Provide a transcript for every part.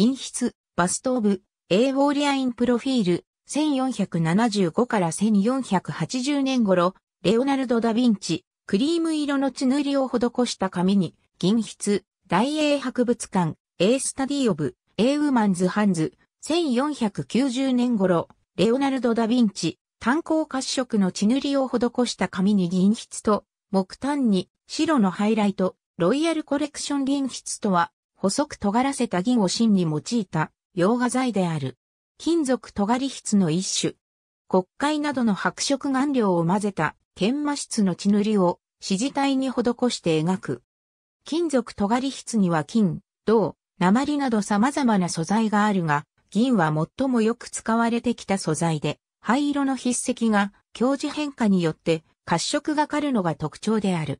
銀筆、バストーブ、エイウォーリアインプロフィール、1475から1480年頃、レオナルド・ダ・ヴィンチ、クリーム色の血塗りを施した紙に、銀筆、大英博物館、エースタディ・オブ、A ウーマンズ・ハンズ、1490年頃、レオナルド・ダ・ヴィンチ、炭鉱褐色の血塗りを施した紙に銀筆と、木炭に白のハイライト、ロイヤルコレクション銀筆とは、細く尖らせた銀を芯に用いた洋画材である。金属尖り筆の一種。国会などの白色顔料を混ぜた研磨筆の血塗りを指示体に施して描く。金属尖り筆には金、銅、鉛など様々な素材があるが、銀は最もよく使われてきた素材で、灰色の筆跡が強磁変化によって褐色がかるのが特徴である。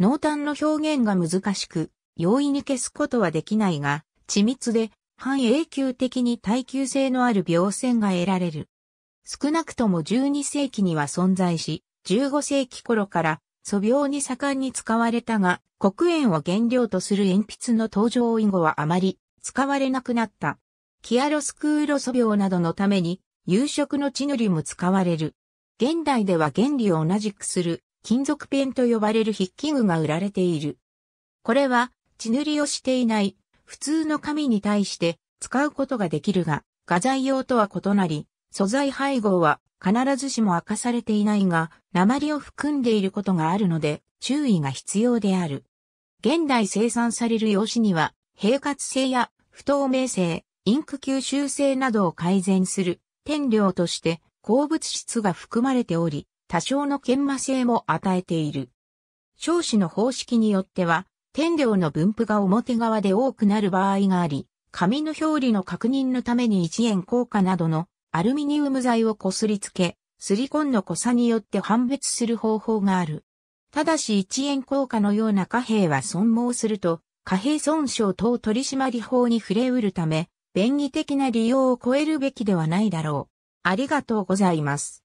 濃淡の表現が難しく、容易に消すことはできないが、緻密で半永久的に耐久性のある病線が得られる。少なくとも12世紀には存在し、15世紀頃から素描に盛んに使われたが、黒鉛を原料とする鉛筆の登場以後はあまり使われなくなった。キアロスクーロ素描などのために、夕食の地塗りも使われる。現代では原理を同じくする金属ペンと呼ばれる筆記具が売られている。これは血塗りをしていない普通の紙に対して使うことができるが、画材用とは異なり、素材配合は必ずしも明かされていないが、鉛を含んでいることがあるので、注意が必要である。現代生産される用紙には、平滑性や不透明性、インク吸収性などを改善する、天量として鉱物質が含まれており、多少の研磨性も与えている。少子の方式によっては、天領の分布が表側で多くなる場合があり、紙の表裏の確認のために1円硬貨などのアルミニウム材をこすりつけ、スリコンの濃さによって判別する方法がある。ただし1円硬貨のような貨幣は損耗すると、貨幣損傷等取締法に触れうるため、便宜的な利用を超えるべきではないだろう。ありがとうございます。